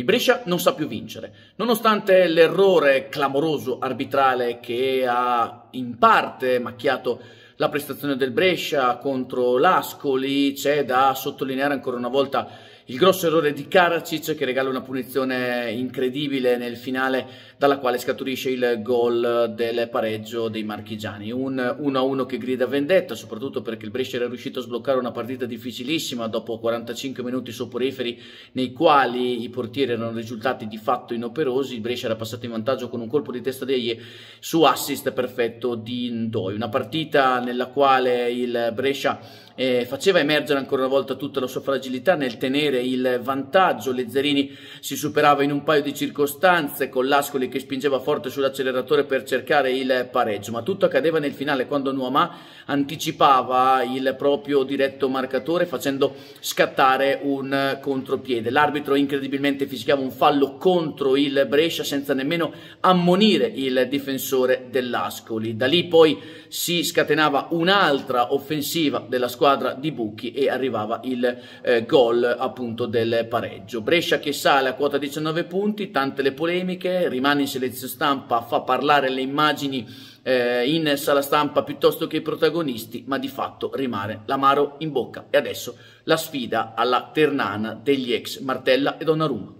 Il Brescia non sa più vincere, nonostante l'errore clamoroso arbitrale che ha in parte macchiato la prestazione del Brescia contro l'Ascoli, c'è da sottolineare ancora una volta il grosso errore di Karacic che regala una punizione incredibile nel finale dalla quale scaturisce il gol del pareggio dei marchigiani. Un 1-1 che grida vendetta, soprattutto perché il Brescia era riuscito a sbloccare una partita difficilissima dopo 45 minuti soporiferi nei quali i portieri erano risultati di fatto inoperosi. Il Brescia era passato in vantaggio con un colpo di testa degli su assist perfetto di Ndoi. Una partita nella quale il Brescia eh, faceva emergere ancora una volta tutta la sua fragilità nel tenere il vantaggio, Lezzerini si superava in un paio di circostanze con l'Ascoli che spingeva forte sull'acceleratore per cercare il pareggio, ma tutto accadeva nel finale quando Nuamà anticipava il proprio diretto marcatore facendo scattare un contropiede. L'arbitro incredibilmente fischiava un fallo contro il Brescia senza nemmeno ammonire il difensore dell'Ascoli. Da lì poi si scatenava un'altra offensiva della squadra di Bucchi e arrivava il eh, gol appunto appunto del pareggio. Brescia che sale a quota 19 punti, tante le polemiche, rimane in selezione stampa, fa parlare le immagini eh, in sala stampa piuttosto che i protagonisti, ma di fatto rimane l'amaro in bocca. E adesso la sfida alla Ternana degli ex Martella e Donnarumma.